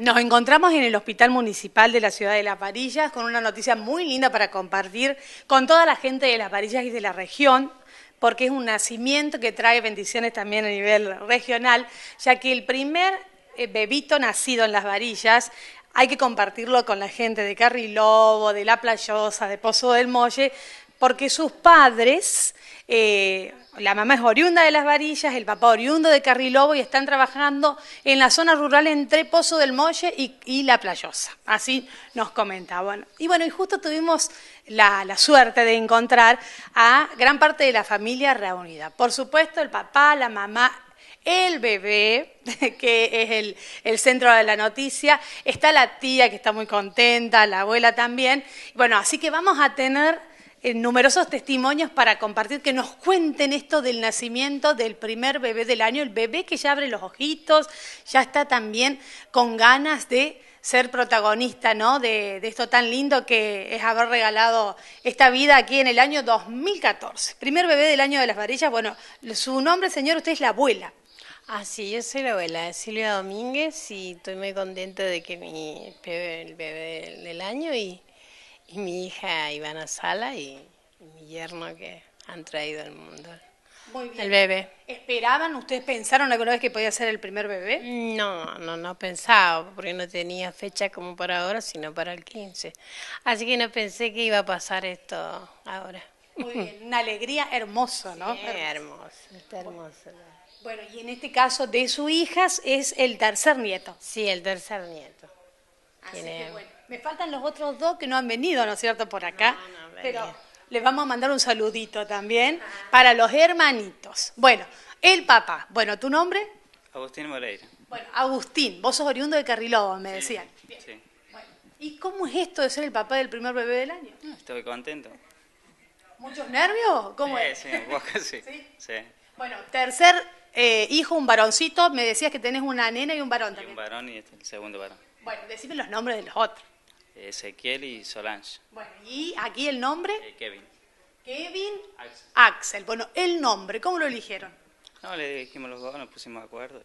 Nos encontramos en el Hospital Municipal de la Ciudad de Las Varillas con una noticia muy linda para compartir con toda la gente de Las Varillas y de la región porque es un nacimiento que trae bendiciones también a nivel regional, ya que el primer eh, bebito nacido en Las Varillas hay que compartirlo con la gente de Carrilobo, de La Playosa, de Pozo del Molle, porque sus padres eh, la mamá es oriunda de Las Varillas, el papá oriundo de Carrilobo y están trabajando en la zona rural entre Pozo del Molle y, La Playosa. Así nos comentaban. Y bueno, y justo tuvimos la, suerte de encontrar a gran parte de la familia reunida. Por supuesto, el papá, la mamá, el bebé, que es el, el centro de la noticia, está la tía que está muy contenta, la abuela también. Bueno, así que vamos a tener numerosos testimonios para compartir, que nos cuenten esto del nacimiento del primer bebé del año, el bebé que ya abre los ojitos, ya está también con ganas de ser protagonista ¿no? de, de esto tan lindo que es haber regalado esta vida aquí en el año 2014. Primer bebé del año de las varillas, bueno, su nombre, señor, usted es la abuela. Ah, sí, yo soy la abuela de Silvia Domínguez y estoy muy contenta de que mi bebé, el bebé del año y y mi hija Ivana Sala y, mi yerno que han traído al mundo. Muy bien. El bebé. ¿Esperaban? ¿Ustedes pensaron alguna vez que podía ser el primer bebé? No, no, no pensaba, porque no tenía fecha como para ahora, sino para el 15. Así que no pensé que iba a pasar esto ahora. Muy bien, una alegría hermosa, ¿no? Sí, hermoso, está Bueno, y en este caso de su hija es el tercer nieto. Sí, el tercer nieto. Así que bueno. Me faltan los otros dos que no han venido, ¿no es cierto?, por acá. pero les vamos a mandar un saludito también para los hermanitos. Bueno, el papá. Bueno, ¿tu nombre? Agustín Moreira. Bueno, Agustín, vos sos oriundo de Carrilobo, me decían. Sí. ¿Y cómo es esto de ser el papá del primer bebé del año? Ah, estoy contento. ¿Muchos nervios? ¿Cómo es? Sí, sí. Bueno, tercer eh, hijo, un varoncito. Me decías que tenés una nena y un varón también. un varón y este, el segundo varón. Bueno, decime los nombres de los otros. Ezequiel y Solange. Bueno, y aquí el nombre. Eh, Kevin. Kevin Axel. Bueno, el nombre, ¿cómo lo eligieron? No, le dijimos los dos, nos pusimos de acuerdo.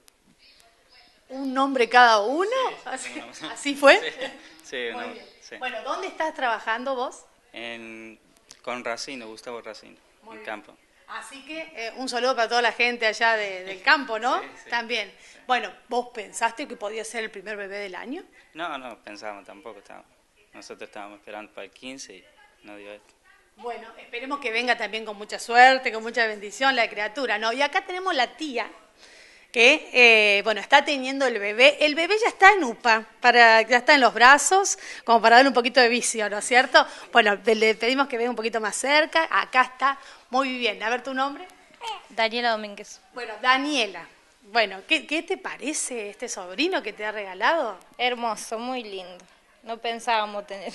¿Un nombre cada uno? ¿Así, fue? Sí, Bueno, ¿dónde estás trabajando vos? En, con Racino, Gustavo Racino, en campo. Así que eh, un saludo para toda la gente allá del campo, ¿no? También. Bueno, ¿vos pensaste que podía ser el primer bebé del año? No, no, pensábamos tampoco. Estábamos. Nosotros estábamos esperando para el 15 y no dio esto. Bueno, esperemos que venga también con mucha suerte, con mucha bendición la criatura, ¿no? Y acá tenemos la tía que, eh, bueno, está teniendo el bebé. El bebé ya está en UPA, para, ya está en los brazos, como para darle un poquito de vicio, ¿no es cierto? Bueno, le pedimos que venga un poquito más cerca. Acá está, muy bien. A ver tu nombre. Daniela Domínguez. Bueno, Daniela. Bueno, qué te parece este sobrino que te ha regalado? Hermoso, muy lindo. No pensábamos tener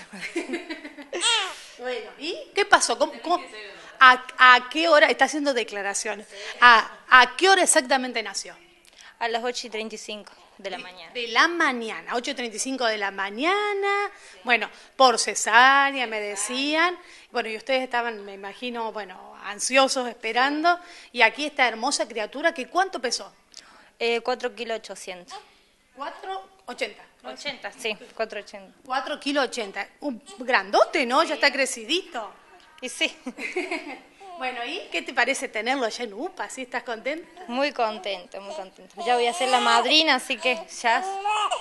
bueno, ¿y qué pasó? a, qué hora? Está haciendo declaraciones. ¿A, qué hora exactamente nació? A las 8 y 35 de la mañana. De la mañana, y 8 35 de la mañana. Bueno, por cesárea me decían. Bueno, y ustedes estaban, me imagino, bueno, ansiosos, esperando. Y aquí esta hermosa criatura ¿Qué ¿cuánto pesó? Eh, 4 kilos 800. 4 80. 80, sí, 480. 4 kilos 80. Un grandote, ¿no? Ya está crecidito. Y sí. bueno, ¿y qué te parece tenerlo ya en UPA? ¿Sí estás contenta? Muy contento, muy contenta. Ya voy a ser la madrina, así que ya.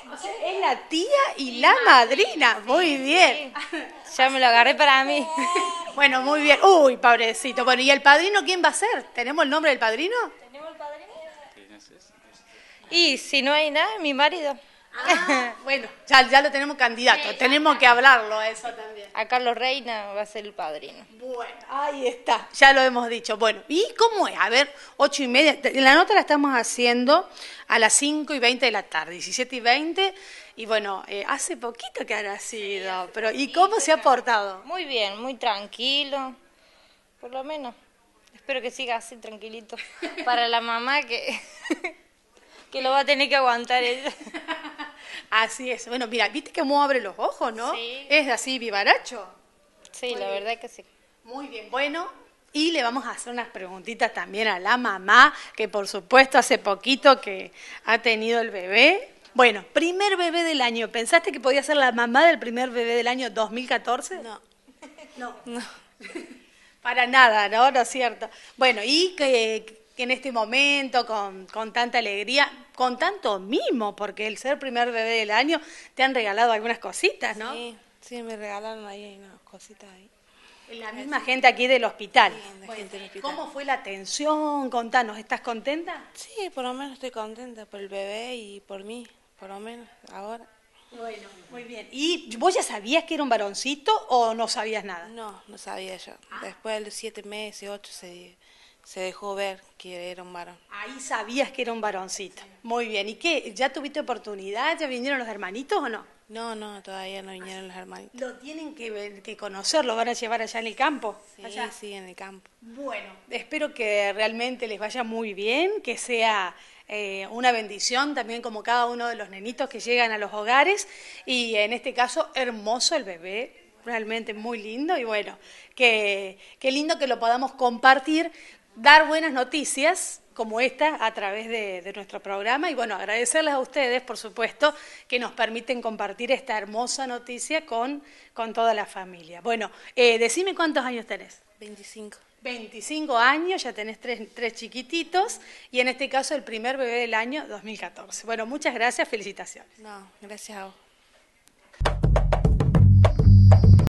es la tía y la madrina. Muy bien. Ya me lo agarré para mí. bueno, muy bien. Uy, pobrecito. Bueno, ¿y el padrino quién va a ser? ¿Tenemos el nombre del padrino? ¿Tenemos el padrino? Y si no hay nada, mi marido. Ah, bueno, ya, ya lo tenemos candidato, tenemos que hablarlo eso también. A Carlos Reina va a ser el padrino. Bueno, ahí está, ya lo hemos dicho. Bueno, ¿y cómo es? A ver, ocho y media, la nota la estamos haciendo a las cinco y veinte de la tarde, diecisiete y veinte y bueno, eh, hace poquito que ha nacido pero ¿y cómo se ha portado? Muy bien, muy tranquilo, por lo menos. Espero que siga así tranquilito para la mamá que, que lo va a tener que aguantar ella. Así es. Bueno, mira, viste que abre los ojos, ¿no? Sí. Es así, vivaracho. Sí, la verdad que sí. Muy bien. Bueno, y le vamos a hacer unas preguntitas también a la mamá, que por supuesto hace poquito que ha tenido el bebé. Bueno, primer bebé del año. ¿Pensaste que podía ser la mamá del primer bebé del año 2014? No. No. no. Para nada, ¿no? ¿No es cierto? Bueno, ¿y que en este momento, con, con, tanta alegría, con tanto mimo, porque el ser primer bebé del año te han regalado algunas cositas, ¿no? Sí, sí me regalaron ahí unas cositas ahí. La misma gente aquí del hospital. ¿Cómo fue la atención? Contanos, ¿estás contenta? Sí, por lo menos estoy contenta por el bebé y por mí, por lo menos ahora. Bueno, muy bien. ¿Y vos ya sabías que era un varoncito o no sabías nada? No, no sabía yo. Ah. Después de siete meses, ocho, se, se dejó ver que era un varón. Ahí sabías que era un varoncito. Muy bien. ¿Y qué? ¿Ya tuviste oportunidad? ¿Ya vinieron los hermanitos o no? No, no, todavía no vinieron los hermanitos. Lo tienen que, que, conocer, lo van a llevar allá en el campo. Sí, sí, en el campo. Bueno, espero que realmente les vaya muy bien, que sea eh, una bendición también como cada uno de los nenitos que llegan a los hogares y en este caso hermoso el bebé, realmente muy lindo y bueno, qué lindo que lo podamos compartir dar buenas noticias como esta a través de, nuestro programa y bueno, agradecerles a ustedes, por supuesto, que nos permiten compartir esta hermosa noticia con, toda la familia. Bueno, eh, decime cuántos años tenés. 25. 25 años, ya tenés tres, tres chiquititos y en este caso el primer bebé del año 2014. Bueno, muchas gracias, felicitaciones. No, gracias a vos.